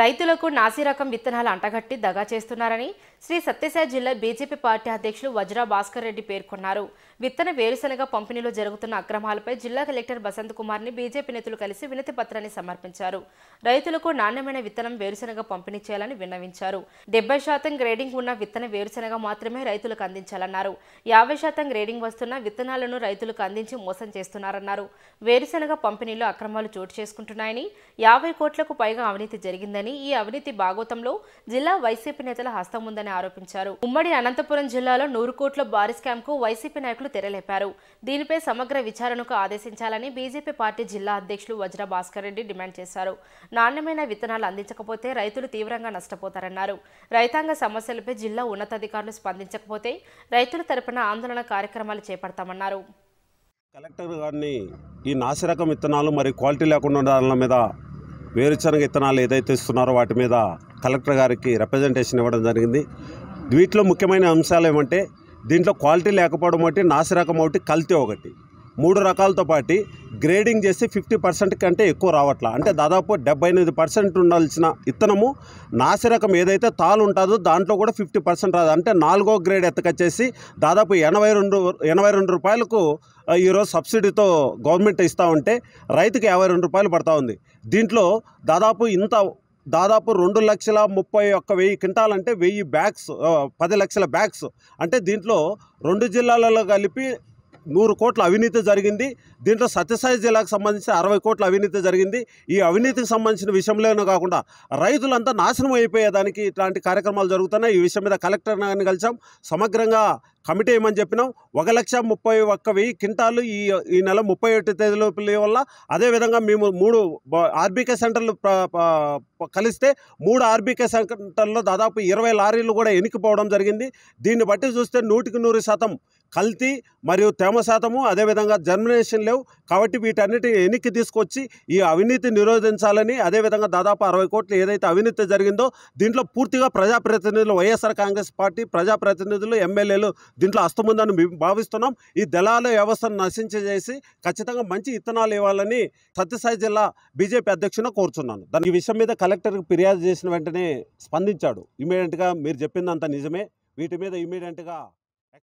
రైతులకు నాసిరకం విత్తనాలు అంటగట్టి దగా చేస్తున్నారని శ్రీ సత్యసాయి జిల్లా బీజేపీ పార్టీ అధ్యక్షులు వజ్రా భాస్కర్ రెడ్డి పేర్కొన్నారు విత్తన వేరుశనగ పంపిణీలో జరుగుతున్న అక్రమాలపై జిల్లా కలెక్టర్ బసంత్ ని బీజేపీ నేతలు కలిసి వినతి పత్రాన్ని సమర్పించారు రైతులకు నాణ్యమైన విత్తనం వేరుశనగ పంపిణీ చేయాలని విన్నవించారు డెబ్బై శాతం గ్రేడింగ్ ఉన్న విత్తన వేరుశనగ మాత్రమే రైతులకు అందించాలన్నారు యాభై శాతం గ్రేడింగ్ వస్తున్న విత్తనాలను రైతులకు అందించి మోసం చేస్తున్నారన్నారు వేరుశనగ పంపిణీలో అక్రమాలు చోటు చేసుకుంటున్నాయని యాభై కోట్లకు పైగా అవినీతి జరిగిందని ఈ అవినీతి భాగోతంలో జిల్లా వైసీపీ నేతల హస్తం ఉందని ఆరోపించారు ఉమ్మడి అనంతపురం జిల్లాలో నూరు కోట్ల భారీ స్కామ్ కు వైసీపీ నాయకులు తెరలేపారు దీనిపై సమగ్ర విచారణకు ఆదేశించాలని బీజేపీ పార్టీ జిల్లా అధ్యక్షులు వజ్ర భాస్కర్ రెడ్డి డిమాండ్ చేశారు నాణ్యమైన విత్తనాలు అందించకపోతే రైతులు తీవ్రంగా నష్టపోతారన్నారు రైతాంగ సమస్యలపై జిల్లా ఉన్నతాధికారులు స్పందించకపోతే రైతుల తరపున ఆందోళన కార్యక్రమాలు చేపడతామన్నారు కలెక్టర్ గారిని ఈ నాసిరకం విత్తనాలు మరి క్వాలిటీ లేకుండా దాని మీద వేరుశనగ విత్తనాలు ఏదైతే ఇస్తున్నారో వాటి మీద కలెక్టర్ గారికి రిప్రజెంటేషన్ ఇవ్వడం జరిగింది వీటిలో ముఖ్యమైన అంశాలు ఏమంటే దీంట్లో క్వాలిటీ లేకపోవడం ఒకటి నాసిరకం ఒకటి కల్తీ ఒకటి మూడు రకాలతో పాటు గ్రేడింగ్ చేసి ఫిఫ్టీ పర్సెంట్ కంటే ఎక్కువ రావట్లా అంటే దాదాపు డెబ్బై ఎనిమిది పర్సెంట్ ఉండాల్సిన ఇత్తనము నాసిరకం ఏదైతే తాలు ఉంటుందో దాంట్లో కూడా ఫిఫ్టీ పర్సెంట్ రాదు అంటే నాలుగో గ్రేడ్ ఎత్తకొచ్చేసి దాదాపు ఎనభై రెండు ఎనభై రెండు రూపాయలకు ఈరోజు సబ్సిడీతో గవర్నమెంట్ ఇస్తూ ఉంటే రైతుకి యాభై రెండు రూపాయలు పడతా ఉంది దీంట్లో దాదాపు ఇంత దాదాపు రెండు లక్షల ముప్పై ఒక్క వెయ్యి క్వింటాల్ అంటే వెయ్యి బ్యాగ్స్ పది లక్షల బ్యాగ్స్ అంటే దీంట్లో రెండు జిల్లాలలో కలిపి నూరు కోట్ల అవినీతి జరిగింది దీంట్లో సత్యసాయి జిల్లాకు సంబంధించి అరవై కోట్ల అవినీతి జరిగింది ఈ అవినీతికి సంబంధించిన విషయంలోనే కాకుండా రైతులంతా నాశనం అయిపోయేదానికి ఇట్లాంటి కార్యక్రమాలు జరుగుతున్నాయి ఈ విషయం మీద కలెక్టర్ కలిసాం సమగ్రంగా కమిటీ ఏమని చెప్పినాం ఒక లక్ష ముప్పై ఒక్క వెయ్యి క్వింటాలు ఈ ఈ నెల ముప్పై ఒకటి తేదీ వల్ల అదేవిధంగా మేము మూడు ఆర్బీకే సెంటర్లు కలిస్తే మూడు ఆర్బీకే సెంటర్లో దాదాపు ఇరవై లారీలు కూడా ఎనికిపోవడం జరిగింది దీన్ని బట్టి చూస్తే నూటికి నూరు శాతం కల్తీ మరియు తేమ శాతము అదేవిధంగా జర్మినేషన్ లేవు కాబట్టి వీటన్నిటిని వెనక్కి తీసుకొచ్చి ఈ అవినీతి నిరోధించాలని అదేవిధంగా దాదాపు అరవై కోట్లు ఏదైతే అవినీతి జరిగిందో దీంట్లో పూర్తిగా ప్రజాప్రతినిధులు వైఎస్ఆర్ కాంగ్రెస్ పార్టీ ప్రజాప్రతినిధులు ఎమ్మెల్యేలు దీంట్లో అస్తముందని మేము భావిస్తున్నాం ఈ దళాల వ్యవస్థను నశించేసి ఖచ్చితంగా మంచి ఇత్తనాలు ఇవ్వాలని సత్యసాయి జిల్లా బీజేపీ అధ్యక్షున కోరుచున్నాను దాని ఈ విషయం మీద కలెక్టర్కి ఫిర్యాదు చేసిన వెంటనే స్పందించాడు ఇమీడియట్గా మీరు చెప్పిందంత నిజమే వీటి మీద ఇమీడియట్గా